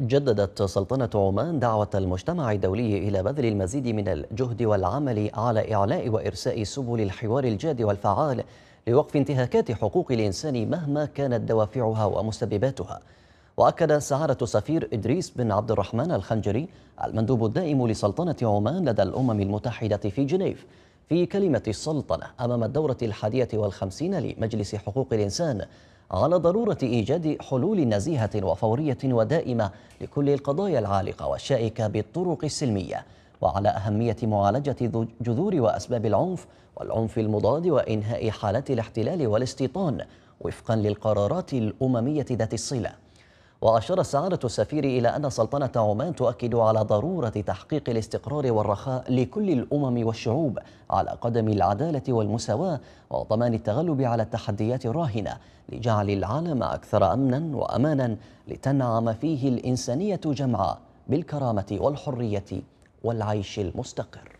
جددت سلطنة عمان دعوة المجتمع الدولي إلى بذل المزيد من الجهد والعمل على إعلاء وإرساء سبل الحوار الجاد والفعال لوقف انتهاكات حقوق الإنسان مهما كانت دوافعها ومسبباتها وأكد سعادة سفير إدريس بن عبد الرحمن الخنجري المندوب الدائم لسلطنة عمان لدى الأمم المتحدة في جنيف في كلمة السلطنة أمام الدورة الحادية والخمسين لمجلس حقوق الإنسان على ضرورة إيجاد حلول نزيهة وفورية ودائمة لكل القضايا العالقة والشائكة بالطرق السلمية وعلى أهمية معالجة جذور وأسباب العنف والعنف المضاد وإنهاء حالات الاحتلال والاستيطان وفقا للقرارات الأممية ذات الصلة وأشار سعادة السفير إلى أن سلطنة عمان تؤكد على ضرورة تحقيق الاستقرار والرخاء لكل الأمم والشعوب على قدم العدالة والمساواة وضمان التغلب على التحديات الراهنة لجعل العالم أكثر أمنا وأمانا لتنعم فيه الإنسانية جمعاء بالكرامة والحرية والعيش المستقر